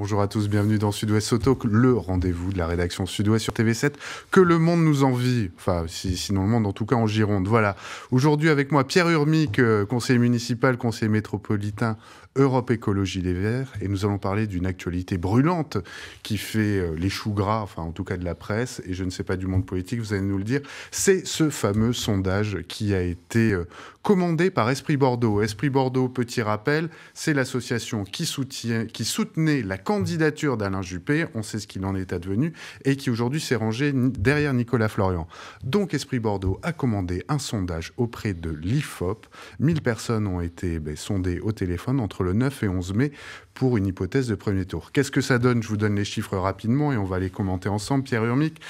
Bonjour à tous, bienvenue dans Sud-Ouest Soto, le rendez-vous de la rédaction Sud-Ouest sur TV7 que le monde nous envie, enfin sinon le monde en tout cas en Gironde. Voilà. Aujourd'hui avec moi Pierre Urmic, euh, conseiller municipal, conseiller métropolitain Europe Écologie Les Verts et nous allons parler d'une actualité brûlante qui fait euh, les choux gras, enfin en tout cas de la presse et je ne sais pas du monde politique, vous allez nous le dire. C'est ce fameux sondage qui a été euh, commandé par Esprit Bordeaux. Esprit Bordeaux, petit rappel, c'est l'association qui, soutient, qui soutenait la candidature d'Alain Juppé, on sait ce qu'il en est advenu, et qui aujourd'hui s'est rangé derrière Nicolas Florian. Donc Esprit Bordeaux a commandé un sondage auprès de l'IFOP. 1000 personnes ont été ben, sondées au téléphone entre le 9 et 11 mai pour une hypothèse de premier tour. Qu'est-ce que ça donne Je vous donne les chiffres rapidement et on va les commenter ensemble. Pierre Urmic,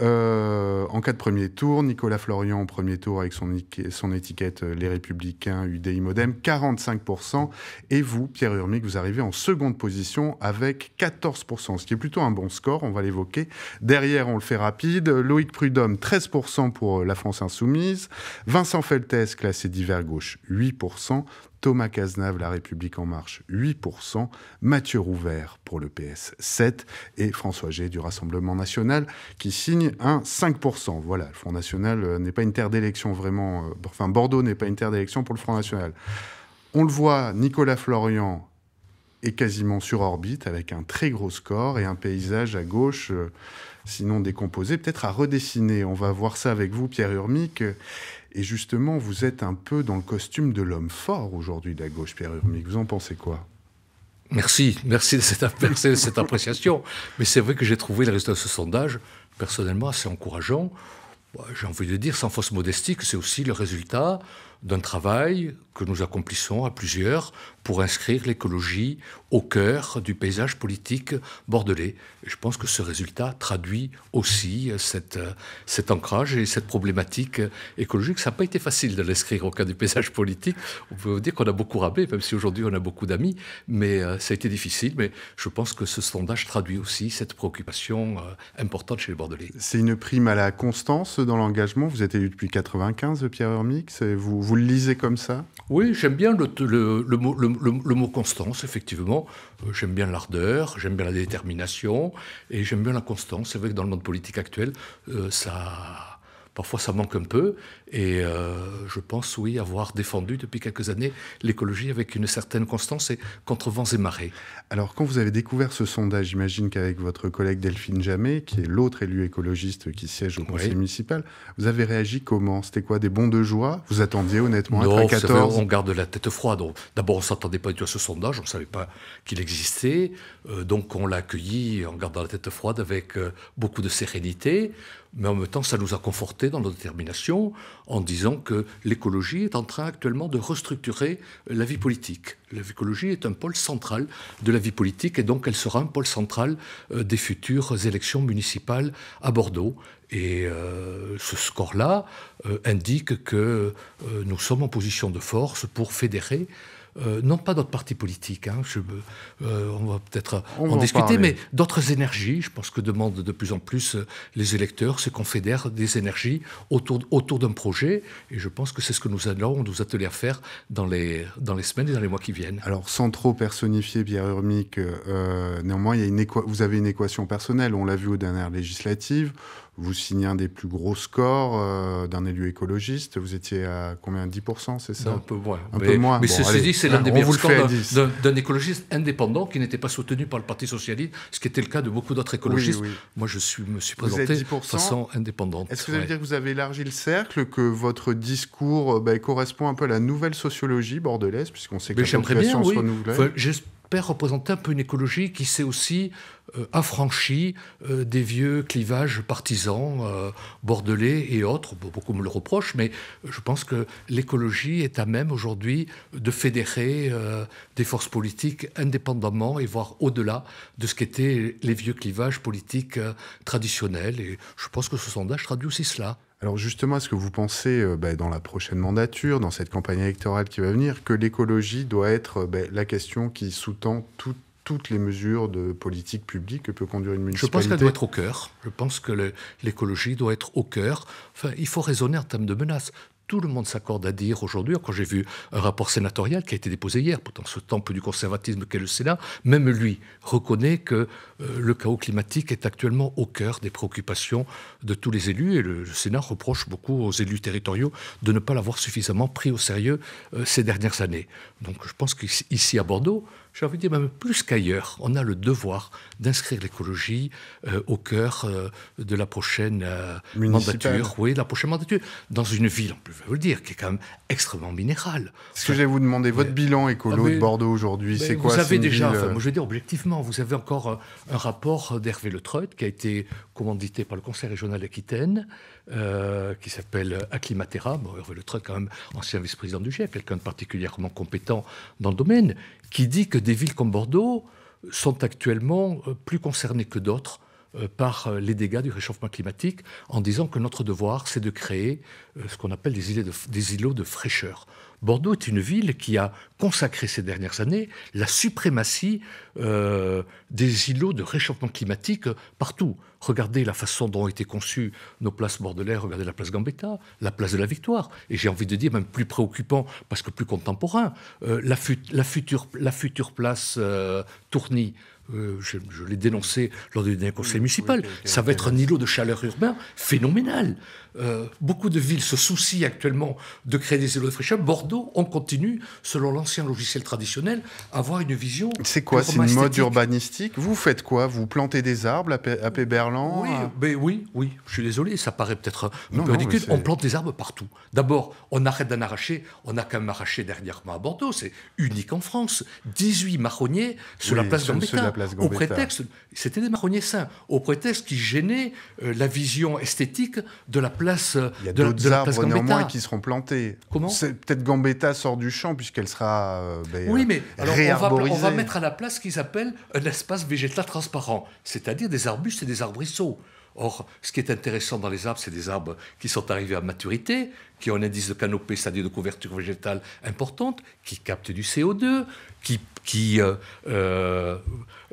euh, en cas de premier tour, Nicolas Florian en premier tour avec son, son étiquette euh, Les Républicains, UDI Modem, 45%. Et vous, Pierre Urmic, vous arrivez en seconde position avec 14%, ce qui est plutôt un bon score, on va l'évoquer. Derrière, on le fait rapide, Loïc Prudhomme, 13% pour euh, la France Insoumise, Vincent Feltès, classé divers gauche, 8%, Thomas Cazenave, La République En Marche, 8%, Mathieu Rouvert pour le PS, 7%, et François G du Rassemblement National, qui signe un 5%. Voilà, le Front National euh, n'est pas une terre d'élection vraiment, euh, enfin Bordeaux n'est pas une terre d'élection pour le Front National. On le voit, Nicolas Florian est quasiment sur orbite avec un très gros score et un paysage à gauche, euh, sinon décomposé, peut-être à redessiner. On va voir ça avec vous, Pierre Urmic. Et justement, vous êtes un peu dans le costume de l'homme fort aujourd'hui de la gauche, Pierre Urmic. Vous en pensez quoi Merci, merci de cette, de cette appréciation. Mais c'est vrai que j'ai trouvé le résultat de ce sondage, personnellement, assez encourageant. Bah, j'ai envie de dire, sans fausse modestie, que c'est aussi le résultat d'un travail que nous accomplissons à plusieurs pour inscrire l'écologie au cœur du paysage politique bordelais. je pense que ce résultat traduit aussi cette, cet ancrage et cette problématique écologique. Ça n'a pas été facile de l'inscrire au cœur du paysage politique. On peut dire qu'on a beaucoup rabais, même si aujourd'hui on a beaucoup d'amis, mais euh, ça a été difficile. Mais je pense que ce sondage traduit aussi cette préoccupation euh, importante chez les Bordelais. C'est une prime à la constance dans l'engagement. Vous êtes élu depuis 95, Pierre Hermix. vous lisez comme ça Oui, j'aime bien le, le, le, mot constance, effectivement. Euh, j'aime bien l'ardeur, j'aime bien la détermination, et j'aime bien la constance. C'est vrai que dans le monde politique actuel, euh, ça Parfois, ça manque un peu. Et euh, je pense, oui, avoir défendu depuis quelques années l'écologie avec une certaine constance et contre vents et marées. Alors, quand vous avez découvert ce sondage, j'imagine qu'avec votre collègue Delphine Jamet, qui est l'autre élu écologiste qui siège au conseil municipal, vous avez réagi comment C'était quoi Des bons de joie Vous attendiez honnêtement 14 On garde la tête froide. D'abord, on ne s'attendait pas du tout à ce sondage, on ne savait pas qu'il existait. Euh, donc, on l'a accueilli en gardant la tête froide avec euh, beaucoup de sérénité mais en même temps, ça nous a confortés dans nos déterminations en disant que l'écologie est en train actuellement de restructurer la vie politique. L'écologie est un pôle central de la vie politique et donc elle sera un pôle central euh, des futures élections municipales à Bordeaux. Et euh, ce score-là euh, indique que nous sommes en position de force pour fédérer euh, non pas d'autres partis politiques, hein, je, euh, on va peut-être euh, en, discuter, mais d'autres énergies. Je pense que demandent de plus en plus les électeurs, c'est qu'on fédère des énergies autour, d'un projet. Et je pense que c'est ce que nous allons nous atteler à faire dans les, semaines et dans les mois qui viennent. Alors, sans trop personnifier Pierre Urmic, néanmoins, vous avez une équation personnelle. On l'a vu aux dernières législatives. Vous signez un des plus gros scores euh, d'un élu écologiste. Vous étiez à combien 10%, c'est ça Un peu moins. mais, peu ceci dit, c'est l'un des meilleurs scores d'un écologiste indépendant qui n'était pas soutenu par le Parti socialiste, ce qui était le cas de beaucoup d'autres écologistes. Moi, je suis, me suis présenté de façon indépendante. Est-ce que vous allez dire que vous avez élargi le cercle, que votre discours euh, bah, correspond un peu à la nouvelle sociologie bordelaise, puisqu'on sait que mais la population se renouvelle père représentait un peu une écologie qui s'est aussi euh, affranchie euh, des vieux clivages partisans, euh, bordelais et autres. Beaucoup me le reprochent, mais je pense que l'écologie est à même aujourd'hui de fédérer des forces politiques indépendamment et voire au-delà de ce qu'étaient les vieux clivages politiques traditionnels. Et je pense que ce sondage traduit aussi cela. Alors justement, est-ce que vous pensez, euh, bah, dans la prochaine mandature, dans cette campagne électorale qui va venir, que l'écologie doit être euh, bah, la question qui sous-tend toutes les mesures de politique publique que peut conduire une municipalité Je pense qu'elle doit être au cœur. Je pense que l'écologie doit être au cœur. Enfin, il faut raisonner en termes de menaces tout le monde s'accorde à dire aujourd'hui, quand j'ai vu un rapport sénatorial qui a été déposé hier, pourtant ce temple du conservatisme qu'est le Sénat, même lui reconnaît que euh, le chaos climatique est actuellement au cœur des préoccupations de tous les élus, et le, Sénat reproche beaucoup aux élus territoriaux de ne pas l'avoir suffisamment pris au sérieux euh, ces dernières années. Donc je pense qu'ici à Bordeaux, j'ai envie de dire même plus qu'ailleurs, on a le devoir d'inscrire l'écologie euh, au cœur euh, de la prochaine euh, mandature. Oui, la prochaine mandature. Dans une ville, on peut le dire, qui est quand même extrêmement minérale. Ce que je vais vous demander, votre bilan écolo de Bordeaux aujourd'hui, c'est quoi Vous avez déjà, je veux dire objectivement, vous avez encore un, un rapport d'Hervé Le Treut qui a été commandité par le Conseil régional d'Aquitaine. Euh, qui s'appelle Acclimatera. Le Train, quand même, ancien vice-président du GIEC, quelqu'un de particulièrement compétent dans le domaine, qui dit que des villes comme Bordeaux sont actuellement euh, plus concernées que d'autres euh, par euh, les dégâts du réchauffement climatique en disant que notre devoir, c'est de créer euh, ce qu'on appelle des îlots, de, fraîcheur. Bordeaux est une ville qui a consacré ces dernières années la suprématie des îlots de réchauffement climatique partout. Regardez la façon dont ont été conçues nos places bordelaises, regardez la place Gambetta, la place de la Victoire, et j'ai envie de dire même plus préoccupant parce que plus contemporain, la, future, place Tourny. Euh, je, l'ai dénoncé lors du dernier conseil municipal, ça va être un îlot de chaleur urbain phénoménal. Euh, beaucoup de villes se soucient actuellement de créer des îlots de fraîcheur. Bordeaux, on continue, selon l'ancien logiciel traditionnel, à avoir une vision. C'est quoi C'est une mode urbanistique Vous faites quoi Vous plantez des arbres à, Péberland Péberlan oui, ah. oui, oui, je suis désolé, ça paraît peut-être un ridicule. On plante des arbres partout. D'abord, on arrête d'en arracher. On a quand même arraché dernièrement à Bordeaux, c'est unique en France. 18 marronniers sur la place d'Ambéta au prétexte, c'était des marronniers sains, au prétexte qui gênait euh, la vision esthétique de la place euh, Il y a d'autres arbres néanmoins qui seront plantés. Comment Peut-être Gambetta sort du champ puisqu'elle sera euh, ben, Oui, mais alors on, va, on, va, mettre à la place ce qu'ils appellent un espace végétal transparent, c'est-à-dire des arbustes et des arbrisseaux. Or, ce qui est intéressant dans les arbres, c'est des arbres qui sont arrivés à maturité, qui ont un indice de canopée, c'est-à-dire de couverture végétale importante, qui captent du CO2, qui, qui euh, euh,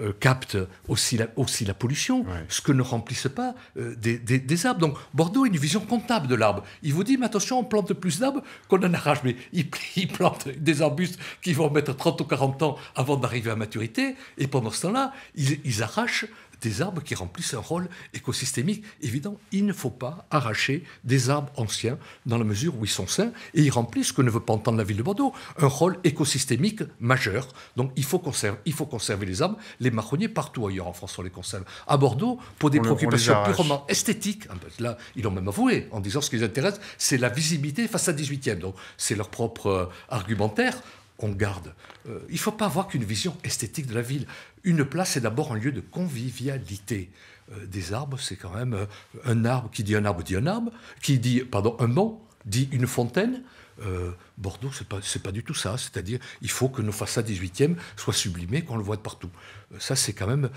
euh, captent aussi la, pollution, ce que ne remplissent pas des, arbres. Donc Bordeaux a une vision comptable de l'arbre. Il vous dit, mais attention, on plante plus d'arbres qu'on en arrache. Mais il, plante des arbustes qui vont mettre 30 ou 40 ans avant d'arriver à maturité. Et pendant ce temps-là, ils, ils arrachent des arbres qui remplissent un rôle écosystémique évident. Il ne faut pas arracher des arbres anciens dans la mesure où ils sont sains et ils remplissent ce que ne veut pas entendre la ville de Bordeaux, un rôle écosystémique majeur. Donc il faut conserver, il faut conserver les arbres. Les marronniers partout ailleurs en France on les conserve. À Bordeaux, pour des préoccupations purement esthétiques, ah ben là ils l'ont même avoué en disant ce qui les intéresse, c'est la visibilité face à 18e. Donc c'est leur propre euh, argumentaire on garde. Euh, il ne faut pas avoir qu'une vision esthétique de la ville. Une place, c'est d'abord un lieu de convivialité. Euh, des arbres, c'est quand même euh, un arbre qui dit un arbre dit un arbre, qui dit, pardon, un mont dit une fontaine. Bordeaux, ce n'est pas, du tout ça. C'est-à-dire, il faut que nos façades 18e soient sublimées, qu'on le voit de partout. Ça, c'est quand même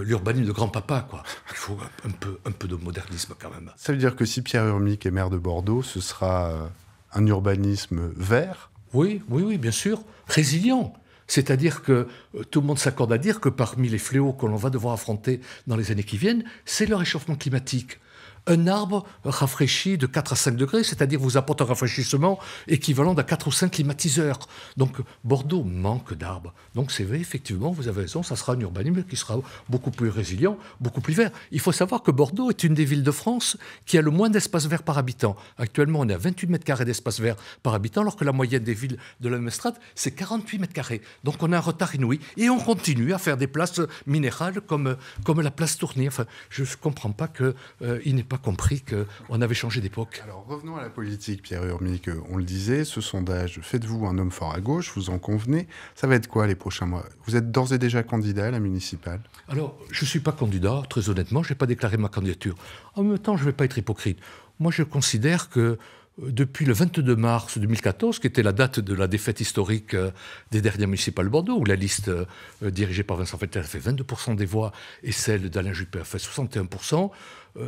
l'urbanisme de grand-papa. quoi. Il faut un, peu, un peu de modernisme quand même. Ça veut dire que si Pierre Urmic est maire de Bordeaux, ce sera un urbanisme vert oui, oui, oui, bien sûr. Résilient. C'est-à-dire que euh, tout le monde s'accorde à dire que parmi les fléaux que l'on va devoir affronter dans les années qui viennent, c'est le réchauffement climatique un arbre rafraîchi de 4 à 5 degrés, c'est-à-dire vous apporte un rafraîchissement équivalent à 4 ou 5 climatiseurs. Donc Bordeaux manque d'arbres. Donc c'est vrai, effectivement, vous avez raison, ça sera une urbanisme qui sera beaucoup plus résilient, beaucoup plus vert. Il faut savoir que Bordeaux est une des villes de France qui a le moins d'espace vert par habitant. Actuellement, on est à 28 mètres carrés d'espace vert par habitant, alors que la moyenne des villes de la même strate, c'est 48 mètres carrés. Donc on a un retard inouï. Et on continue à faire des places minérales comme, comme la place Tournée. Enfin, je ne comprends pas qu'il euh, il pas compris qu'on avait changé d'époque. Alors revenons à la politique, Pierre Urmic. On le disait, ce sondage, faites-vous un homme fort à gauche, vous en convenez. Ça va être quoi les prochains mois Vous êtes d'ores et déjà candidat à la municipale Alors, je ne suis pas candidat, très honnêtement, je n'ai pas déclaré ma candidature. En même temps, je ne vais pas être hypocrite. Moi, je considère que euh, depuis le 22 mars 2014, qui était la date de la défaite historique euh, des dernières municipales de Bordeaux, où la liste euh, dirigée par Vincent Fettel a fait 22% des voix et celle d'Alain Juppé a fait 61%,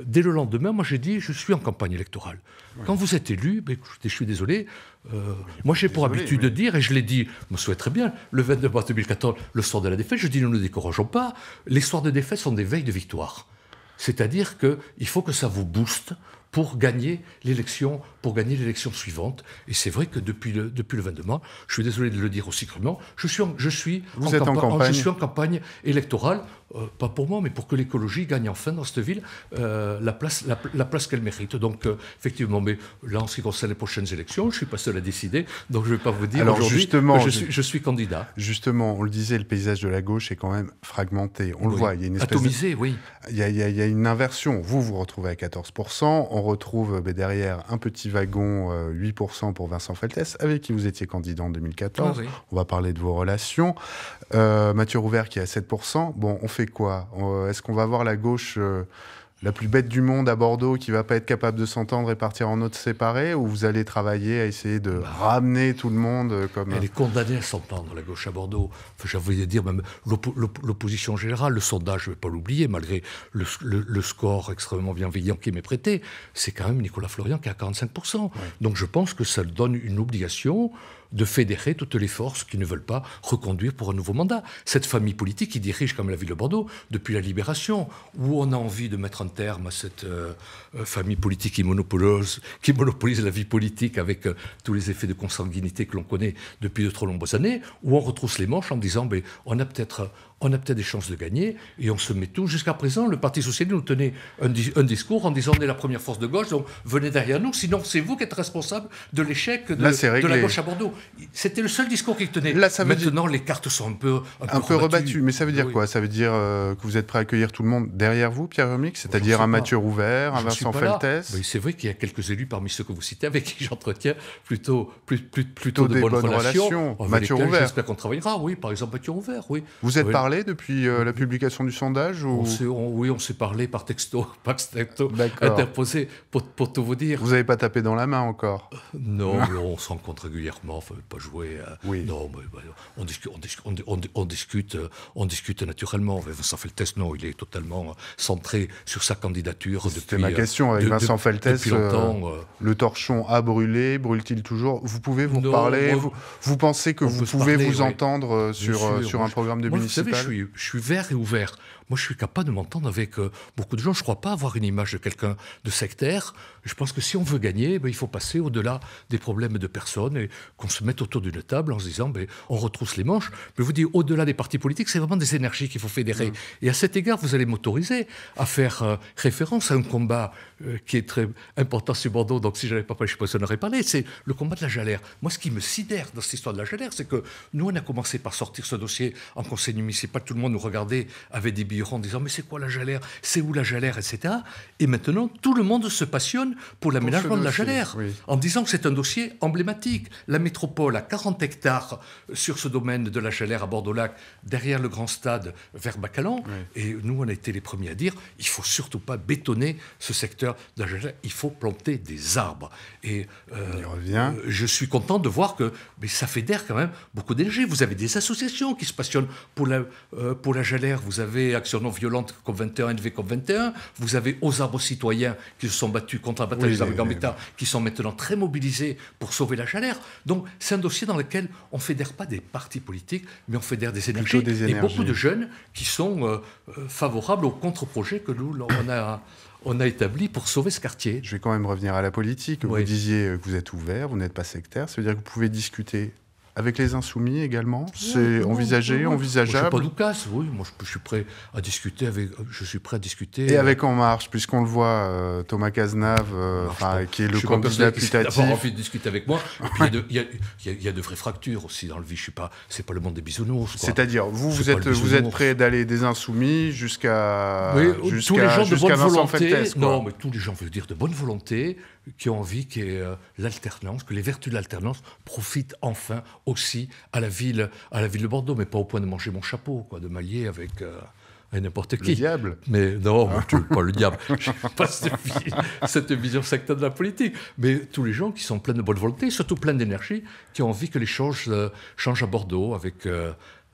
dès le lendemain, moi j'ai dit, je suis en campagne électorale. Quand vous êtes élu, ben, je suis désolé, moi j'ai pour habitude de dire, et je l'ai dit, je me souhaite très bien, le 22 mars 2014, le soir de la défaite, je dis, nous ne nous décourageons pas, les soirs de défaite sont des veilles de victoire. C'est-à-dire qu'il faut que ça vous booste pour gagner l'élection pour gagner l'élection suivante. Et c'est vrai que depuis le, depuis le 22 mars, je suis désolé de le dire aussi crûment, je suis en, je suis campagne, je suis en campagne électorale, euh, pas pour moi, mais pour que l'écologie gagne enfin dans cette ville euh, la place, la, place qu'elle mérite. Donc, euh, effectivement, mais là, en ce qui concerne les prochaines élections, je ne suis pas seul à décider, donc je ne vais pas vous dire aujourd'hui que je suis, je suis, candidat. Justement, on le disait, le paysage de la gauche est quand même fragmenté. On le voit, il y a une Atomisé, oui. Il y, a, il y, a, une inversion. Vous, vous retrouvez à 14%, on retrouve ben, derrière un petit wagon, 8% euh, pour Vincent Feltès, avec qui vous étiez candidat en 2014. Ah on va parler de vos relations. Euh, Mathieu Rouvert qui est à 7%. Bon, on fait quoi euh, Est-ce qu'on va voir la gauche la plus bête du monde à Bordeaux qui va pas être capable de s'entendre et partir en notes séparées ou vous allez travailler à essayer de bah. ramener tout le monde euh, comme elle euh, est condamnée à s'entendre la gauche à Bordeaux enfin, j'avais dire même l'opposition générale le sondage je ne vais pas l'oublier malgré le, score extrêmement bienveillant qui m'est prêté c'est quand même Nicolas Florian qui a 45 donc je pense que ça donne une obligation de fédérer toutes les forces qui ne veulent pas reconduire pour un nouveau mandat. Cette famille politique qui dirige comme la ville de Bordeaux depuis la libération, où on a envie de mettre un terme à cette euh, euh, famille politique qui monopolise, qui monopolise la vie politique avec euh, tous les effets de consanguinité que l'on connaît depuis de trop nombreuses années, où on retrousse les manches en disant mais ben, on a peut-être on a peut-être des chances de gagner, et on se met tout. Jusqu'à présent, le Parti Socialiste nous tenait un, discours en disant on est la première force de gauche, donc venez derrière nous, sinon c'est vous qui êtes responsable de l'échec de, de, la gauche à Bordeaux. C'était le seul discours qu'il tenait. Là, Maintenant, les cartes sont un peu un, peu, rebattues. Mais ça veut dire quoi Ça veut dire euh, que vous êtes prêt à accueillir tout le monde derrière vous, Pierre Hermic C'est-à-dire un Mathieu Rouvert, un Vincent Feltès C'est vrai qu'il y a quelques élus parmi ceux que vous citez avec qui j'entretiens plutôt, plutôt, de bonnes, relations. Mathieu Rouvert. J'espère qu'on travaillera, oui, par exemple Mathieu Rouvert, oui. Vous êtes parlé depuis euh, la publication du sondage on Oui, on s'est parlé par texto, par texto interposé, pour, pour, tout vous dire. Vous n'avez pas tapé dans la main encore euh, Non, on se rencontre régulièrement. Enfin, pas jouer. Euh, oui. Non, bah, on, on, on, discute, euh, on discute naturellement. Vincent Feltes non, il est totalement euh, centré sur sa candidature. C'était ma question avec Vincent Feltès. le torchon a brûlé, brûle-t-il toujours Vous pouvez vous parler vous, pensez que vous pouvez vous entendre sur, sur un programme de municipal je suis, vert et ouvert. Moi, je suis capable de m'entendre avec beaucoup de gens. Je ne crois pas avoir une image de quelqu'un de sectaire. Je pense que si on veut gagner, ben, il faut passer au-delà des problèmes de personnes et qu'on se mettent autour d'une table en se disant ben, on retrousse les manches. Mais vous dites, au-delà des partis politiques, c'est vraiment des énergies qu'il faut fédérer. Mm. Et à cet égard, vous allez m'autoriser à faire euh, référence à un combat euh, qui est très important sur Bordeaux, donc si j'avais pas parlé, je si on aurait parlé, c'est le combat de la Jalère. Moi, ce qui me sidère dans cette histoire de la Jalère, c'est que nous, on a commencé par sortir ce dossier en conseil municipal, tout le monde nous regardait avec des billets en disant mais c'est quoi la Jalère C'est où la Jalère etc. Et maintenant, tout le monde se passionne pour l'aménagement de la Jalère, en disant que c'est un dossier emblématique. La métropole a 40 hectares euh, sur ce domaine de la Jalère à Bordeaux-Lac, derrière le grand stade, vers Bacalan, et nous, on a été les premiers à dire il faut surtout pas bétonner ce secteur il faut planter des arbres. Et euh, euh, je suis content de voir que mais ça fédère quand même beaucoup d'énergie. Vous avez des associations qui se passionnent pour la, euh, pour la Vous avez Action non violente COP21, NV COP21. Vous avez aux arbres citoyens qui se sont battus contre la bataille des arbres Gambetta, qui sont maintenant très mobilisés pour sauver la Jalère. Donc c'est un dossier dans lequel on ne fédère pas des partis politiques, mais on fédère des énergies, des énergies. et beaucoup de jeunes qui sont favorables au contre-projet que nous, on a on a établi pour sauver ce quartier. Je vais quand même revenir à la politique. Vous disiez que vous êtes ouvert, vous n'êtes pas sectaire. Ça veut dire que vous pouvez discuter avec les insoumis également, ah, c'est envisagé, envisageable. je oui, moi je, suis prêt à discuter avec, je suis prêt à discuter. Et euh, avec En Marche, puisqu'on le voit, euh, Thomas Cazenave, euh, qui est le candidat putatif. pas envie de discuter avec moi. il y, a de vraies fractures aussi dans le vie. Je suis pas, c'est pas le monde des bisounours. C'est-à-dire, vous, vous êtes, vous êtes prêt d'aller des insoumis jusqu'à, jusqu'à, tous les gens bonne volonté. non, mais tous les gens veulent dire de bonne volonté qui ont envie que euh, l'alternance, que les vertus de l'alternance profitent enfin aussi à la ville, à la ville de Bordeaux, mais pas au point de manger mon chapeau, quoi, de m'allier avec. Euh, n'importe qui. Le diable. Mais non, pas le diable. Je pas cette, vision sectaire de la politique. Mais tous les gens qui sont pleins de bonne volonté, surtout pleins d'énergie, qui ont envie que les choses euh, changent à Bordeaux avec,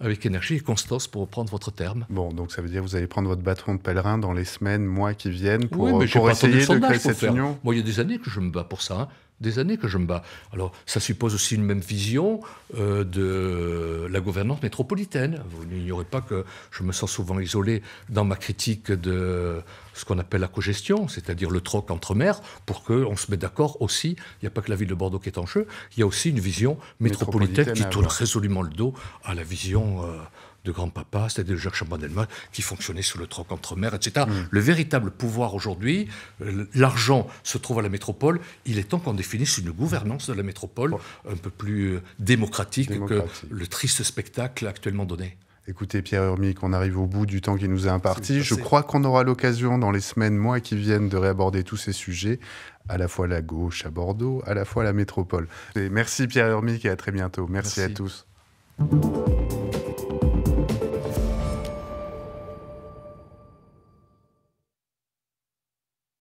avec énergie et constance, pour reprendre votre terme. Bon, donc ça veut dire que vous allez prendre votre bâton de pèlerin dans les semaines, mois qui viennent pour, euh, essayer de, créer cette union Moi, il y a des années que je me bats pour ça. Hein des années que je me bats. Alors, ça suppose aussi une même vision euh, de la gouvernance métropolitaine. Vous n'ignorez pas que je me sens souvent isolé dans ma critique de ce qu'on appelle la cogestion, c'est-à-dire le troc entre maires, pour qu'on se mette d'accord aussi. Il n'y a pas que la ville de Bordeaux qui est en jeu, il y a aussi une vision métropolitaine, qui tourne résolument le dos à la vision. Euh, de grand-papa, c'est-à-dire Jacques delmas qui fonctionnait sous le troc entre mer, etc. Mmh. Le véritable pouvoir aujourd'hui, euh, l'argent se trouve à la métropole. Il est temps qu'on définisse une gouvernance de la métropole un peu plus euh, démocratique, que le triste spectacle actuellement donné. Écoutez, Pierre Urmic, on arrive au bout du temps qui nous a imparti. Je crois qu'on aura l'occasion dans les semaines, mois qui viennent, de réaborder tous ces sujets, à la fois la gauche à Bordeaux, à la fois la métropole. Et merci Pierre Urmic et à très bientôt. merci. à tous.